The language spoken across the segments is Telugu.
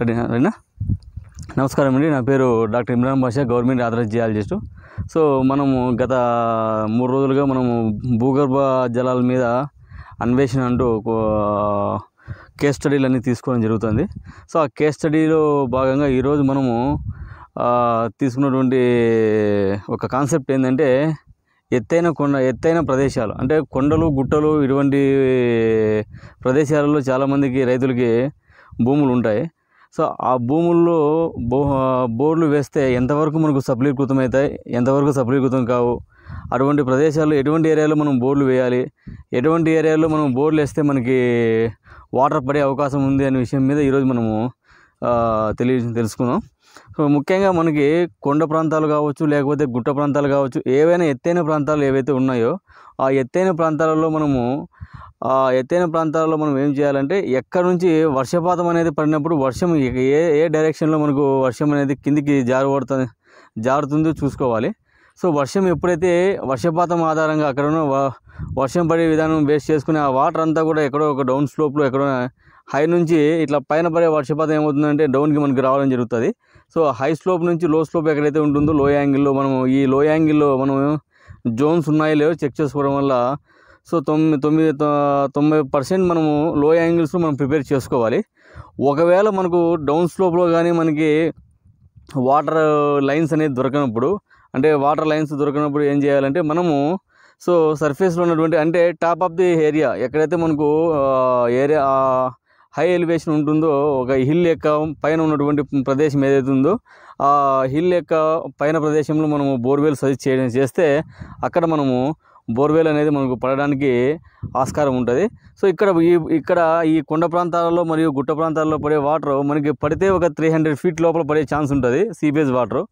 రెడీనా నమస్కారం అండి నా పేరు doctor Imran Basha government authorize geologist so మనము గత మూడు రోజులుగా మనము భూగర్భ జలాల మీద అన్వేషణ అంటూ కేస్ స్టడీలు అన్నీ తీసుకోవడం జరుగుతుంది సో ఆ కేస్ స్టడీలో భాగంగా ఈరోజు మనము తీసుకున్నటువంటి ఒక కాన్సెప్ట్ ఏంటంటే ఎత్తైన కొండ ఎత్తైన ప్రదేశాలు అంటే కొండలు గుట్టలు ఇటువంటి ప్రదేశాలలో చాలామందికి రైతులకి భూములు ఉంటాయి సో ఆ భూముల్లో బో బోర్లు వేస్తే ఎంతవరకు మనకు సఫలీకృతం అవుతాయి ఎంతవరకు సఫలీకృతం కావు అటువంటి ప్రదేశాల్లో ఎటువంటి ఏరియాలో మనం బోర్లు వేయాలి ఎటువంటి ఏరియాలో మనం బోర్లు వేస్తే మనకి వాటర్ పడే అవకాశం ఉంది అనే విషయం మీద ఈరోజు మనము తెలియ తెలుసుకున్నాం సో ముఖ్యంగా మనకి కొండ ప్రాంతాలు కావచ్చు లేకపోతే గుట్ట ప్రాంతాలు కావచ్చు ఏవైనా ఎత్తైన ప్రాంతాలు ఏవైతే ఉన్నాయో ఆ ఎత్తైన ప్రాంతాలలో మనము ఎత్తైన ప్రాంతాల్లో మనం ఏం చేయాలంటే ఎక్కడ నుంచి వర్షపాతం అనేది పడినప్పుడు వర్షం ఏ ఏ డైరెక్షన్లో మనకు వర్షం అనేది కిందికి జారుబడుతుంది జారుతుందో చూసుకోవాలి సో వర్షం ఎప్పుడైతే వర్షపాతం ఆధారంగా అక్కడ వర్షం పడే విధానం బేస్ చేసుకుని ఆ వాటర్ అంతా కూడా ఎక్కడో ఒక డౌన్ స్లోప్లో ఎక్కడో హై నుంచి ఇట్లా పైన పడే వర్షపాతం ఏమవుతుందంటే డౌన్కి మనకి రావడం జరుగుతుంది సో హై స్లోప్ నుంచి లో స్లోప్ ఎక్కడైతే ఉంటుందో లో యాంగిల్లో మనం ఈ లో యాంగిల్లో మనం జోన్స్ ఉన్నాయో లేవో చెక్ చేసుకోవడం వల్ల సో తొమ్మిది తొమ్మిది తొంభై పర్సెంట్ మనము లో యాంగిల్స్లో మనం ప్రిపేర్ చేసుకోవాలి ఒకవేళ మనకు డౌన్ స్లోప్లో కానీ మనకి వాటర్ లైన్స్ అనేది దొరకనప్పుడు అంటే వాటర్ లైన్స్ దొరకనప్పుడు ఏం చేయాలంటే మనము సో సర్ఫేస్లో ఉన్నటువంటి అంటే టాప్ ఆఫ్ ది ఏరియా ఎక్కడైతే మనకు ఏరియా హై ఎలివేషన్ ఉంటుందో ఒక హిల్ యొక్క పైన ఉన్నటువంటి ప్రదేశం ఏదైతే ఉందో ఆ హిల్ యొక్క పైన ప్రదేశంలో మనము బోర్వెల్ సజెస్ట్ చేయడం చేస్తే అక్కడ మనము బోర్వెల్ అనేది మనకు పడడానికి ఆస్కారం ఉంటుంది సో ఇక్కడ ఈ ఇక్కడ ఈ కొండ ప్రాంతాలలో మరియు గుట్ట ప్రాంతాల్లో పడే వాటర్ మనకి పడితే ఒక త్రీ హండ్రెడ్ ఫీట్ లోపల పడే ఛాన్స్ ఉంటుంది సీపేజ్ వాటర్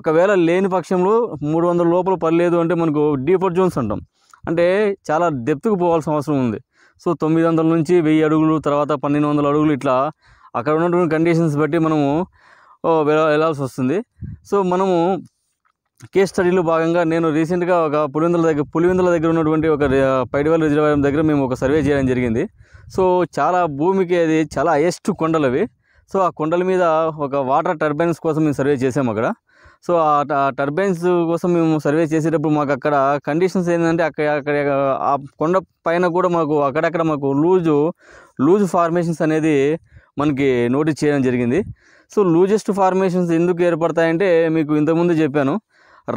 ఒకవేళ లేని పక్షంలో మూడు వందల లోపల పడలేదు అంటే మనకు డీపర్ జోన్స్ అంటాం అంటే చాలా డెప్త్కు పోవాల్సిన అవసరం ఉంది సో తొమ్మిది వందల నుంచి వెయ్యి అడుగులు తర్వాత పన్నెండు వందల అడుగులు ఇట్లా అక్కడ ఉన్నటువంటి కండిషన్స్ బట్టి మనము వెళ్ళాల్సి వస్తుంది సో మనము కేస్ స్టడీలో భాగంగా నేను రీసెంట్గా ఒక పులివెందుల దగ్గర పులివెందుల దగ్గర ఉన్నటువంటి ఒక పైడివల్ రిజర్వాయర్ దగ్గర మేము ఒక సర్వే చేయడం జరిగింది సో చాలా భూమికి అది చాలా హైయెస్ట్ కొండలు అవి సో ఆ కొండల మీద ఒక వాటర్ టర్బైన్స్ కోసం మేము సర్వే చేసాము అక్కడ సో ఆ టర్బైన్స్ కోసం మేము సర్వే చేసేటప్పుడు మాకు అక్కడ కండిషన్స్ ఏంటంటే అక్కడ అక్కడ ఆ కొండ పైన కూడా మాకు అక్కడక్కడ మాకు లూజు లూజ్ ఫార్మేషన్స్ అనేది మనకి నోటీస్ చేయడం జరిగింది సో లూజెస్ట్ ఫార్మేషన్స్ ఎందుకు ఏర్పడతాయంటే మీకు ఇంతకుముందు చెప్పాను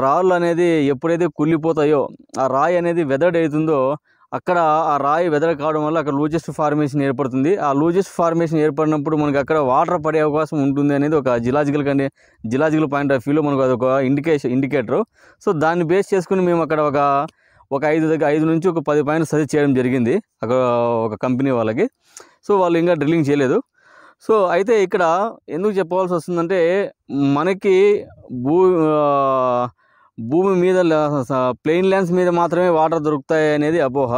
రాళ్ళు అనేది ఎప్పుడైతే కుళ్ళిపోతాయో ఆ రాయి అనేది వెదడ్ అవుతుందో అక్కడ ఆ రాయి వెదర కావడం వల్ల అక్కడ లూజెస్ట్ ఫార్మేషన్ ఏర్పడుతుంది ఆ లూజెస్ట్ ఫార్మేషన్ ఏర్పడినప్పుడు మనకి అక్కడ వాటర్ పడే అవకాశం ఉంటుంది అనేది ఒక జిలాజికల్ కంటే జిలాజికల్ పాయింట్ ఆఫ్ వ్యూలో మనకు అదొక ఇండికేషన్ ఇండికేటర్ సో దాన్ని బేస్ చేసుకుని మేము అక్కడ ఒక ఒక ఐదు దగ్గర ఐదు నుంచి ఒక పది పాయింట్ సజెస్ట్ చేయడం జరిగింది అక్కడ ఒక కంపెనీ వాళ్ళకి సో వాళ్ళు ఇంకా డ్రిల్లింగ్ చేయలేదు సో అయితే ఇక్కడ ఎందుకు చెప్పవలసి వస్తుందంటే మనకి భూ భూమి మీద ప్లెయిన్ ల్యాండ్స్ మీద మాత్రమే వాటర్ దొరుకుతాయి అనేది అపోహ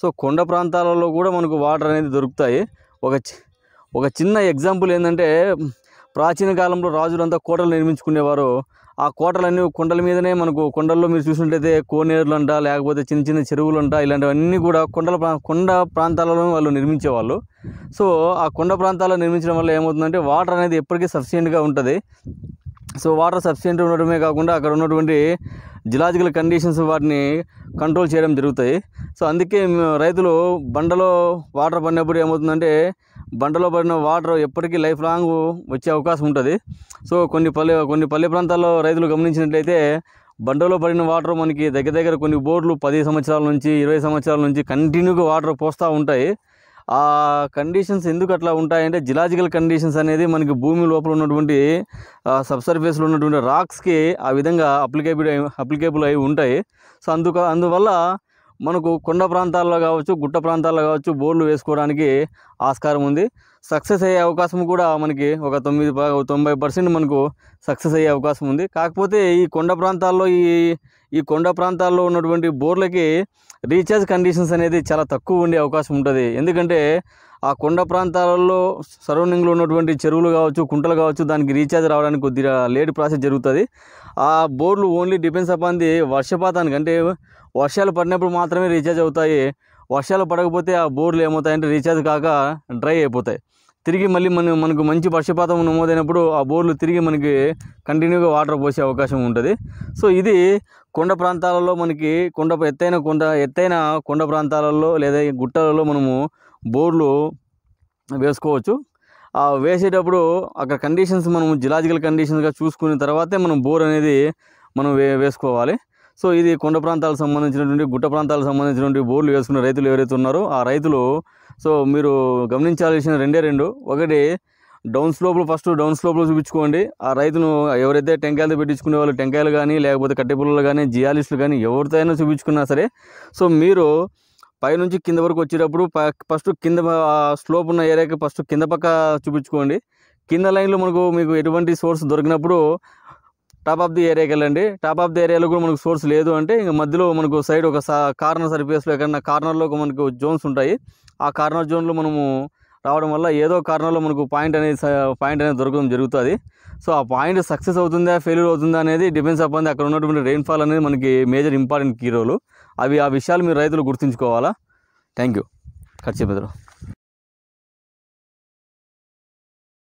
సో కొండ ప్రాంతాలలో కూడా మనకు వాటర్ అనేది దొరుకుతాయి ఒక ఒక చిన్న ఎగ్జాంపుల్ ఏంటంటే ప్రాచీన కాలంలో రాజులంతా కోటలు నిర్మించుకునేవారు ఆ కోటలన్నీ కొండల మీదనే మనకు కొండల్లో మీరు చూసినట్టయితే కోనేరులు అంట లేకపోతే చిన్న చిన్న చెరువులు అంట ఇలాంటివన్నీ కూడా కొండల కొండ ప్రాంతాలలో వాళ్ళు నిర్మించేవాళ్ళు సో ఆ కొండ ప్రాంతాల్లో నిర్మించడం వల్ల ఏమవుతుందంటే వాటర్ అనేది ఎప్పటికీ సఫిషియంట్గా ఉంటుంది సో వాటర్ సబ్స్టెంట్ ఉండడమే కాకుండా అక్కడ ఉన్నటువంటి జిలాజికల్ కండిషన్స్ వాటిని కంట్రోల్ చేయడం జరుగుతాయి సో అందుకే రైతులు బండలో వాటర్ పడినప్పుడు ఏమవుతుందంటే బండలో పడిన వాటర్ ఎప్పటికీ లైఫ్ లాంగ్ వచ్చే అవకాశం ఉంటుంది సో కొన్ని పల్లె కొన్ని పల్లె ప్రాంతాల్లో రైతులు గమనించినట్లయితే బండలో పడిన వాటర్ మనకి దగ్గర దగ్గర కొన్ని బోర్లు పది సంవత్సరాల నుంచి ఇరవై సంవత్సరాల నుంచి కంటిన్యూగా వాటర్ పోస్తూ ఉంటాయి ఆ కండిషన్స్ ఎందుకు అట్లా ఉంటాయంటే జిలాజికల్ కండిషన్స్ అనేది మనకి భూమి లోపల ఉన్నటువంటి సబ్ సర్ఫేస్లో ఉన్నటువంటి రాక్స్కి ఆ విధంగా అప్లికేబుల్ అప్లికేబుల్ అయి ఉంటాయి సో అందుక అందువల్ల మనకు కొండ ప్రాంతాల్లో కావచ్చు గుట్ట ప్రాంతాల్లో కావచ్చు బోర్లు వేసుకోవడానికి ఆస్కారం ఉంది సక్సెస్ అయ్యే అవకాశం కూడా మనకి ఒక తొమ్మిది తొంభై పర్సెంట్ మనకు సక్సెస్ అయ్యే అవకాశం ఉంది కాకపోతే ఈ కొండ ప్రాంతాల్లో ఈ ఈ కొండ ప్రాంతాల్లో ఉన్నటువంటి బోర్లకి రీఛార్జ్ కండిషన్స్ అనేది చాలా తక్కువ ఉండే అవకాశం ఉంటుంది ఎందుకంటే ఆ కొండ ప్రాంతాలలో సరౌండింగ్లో ఉన్నటువంటి చెరువులు కావచ్చు కుంటలు కావచ్చు దానికి రీఛార్జ్ రావడానికి కొద్దిగా లేట్ ప్రాసెస్ జరుగుతుంది ఆ బోర్లు ఓన్లీ డిపెండ్స్ అపాన్ ది వర్షపాతానికి అంటే వర్షాలు పడినప్పుడు మాత్రమే రీఛార్జ్ అవుతాయి వర్షాలు పడకపోతే ఆ బోర్లు ఏమవుతాయంటే రీఛార్జ్ కాక డ్రై అయిపోతాయి తిరిగి మళ్ళీ మన మనకు మంచి వర్షపాతం నమోదైనప్పుడు ఆ బోర్లు తిరిగి మనకి కంటిన్యూగా వాటర్ పోసే అవకాశం ఉంటుంది సో ఇది కొండ ప్రాంతాలలో మనకి కొండ ఎత్తైన కొండ ఎత్తైన కొండ ప్రాంతాలలో లేదా గుట్టలలో మనము బోర్లు వేసుకోవచ్చు వేసేటప్పుడు అక్కడ కండిషన్స్ మనం జిలాజికల్ కండిషన్స్గా చూసుకున్న తర్వాతే మనం బోర్ అనేది మనం వే వేసుకోవాలి సో ఇది కొండ ప్రాంతాలకు సంబంధించినటువంటి గుట్ట ప్రాంతాలకు సంబంధించినటువంటి బోర్లు వేసుకున్న రైతులు ఎవరైతే ఉన్నారో ఆ రైతులు సో మీరు గమనించాల్సిన రెండే రెండు ఒకటి డౌన్ స్లోపులు ఫస్ట్ డౌన్ స్లోపులు చూపించుకోండి ఆ రైతును ఎవరైతే టెంకాయలు పెట్టించుకునే వాళ్ళు టెంకాయలు కానీ లేకపోతే కట్టెపుల్లలు కానీ జియాలిస్టులు కానీ ఎవరితో అయినా చూపించుకున్నా సరే సో మీరు పైనుంచి కింద వరకు వచ్చేటప్పుడు ఫస్ట్ కింద స్లోప్ ఉన్న ఏరియాకి ఫస్ట్ కింద పక్క చూపించుకోండి కింద లైన్లో మనకు మీకు ఎటువంటి సోర్స్ దొరికినప్పుడు టాప్ ఆఫ్ ది ఏరియాకి వెళ్ళండి టాప్ ఆఫ్ ది ఏరియాలో కూడా మనకు సోర్స్ లేదు అంటే ఇంకా మధ్యలో మనకు సైడ్ ఒక కార్నర్ సర్ఫేస్లో ఎక్కడన్నా కార్నర్లో మనకు జోన్స్ ఉంటాయి ఆ కార్నర్ జోన్లో మనము రావడం వల్ల ఏదో కారణంలో మనకు పాయింట్ అనేది పాయింట్ అనేది దొరకడం జరుగుతుంది సో ఆ పాయింట్ సక్సెస్ అవుతుందా ఫెయిల్యూర్ అవుతుందా అనేది డిపెండ్స్ అప్ అక్కడ ఉన్నటువంటి రెయిన్ఫాల్ అనేది మనకి మేజర్ ఇంపార్టెంట్ కీ రోలు అవి ఆ విషయాలు మీరు రైతులు గుర్తుంచుకోవాలా థ్యాంక్ యూ ఖర్చు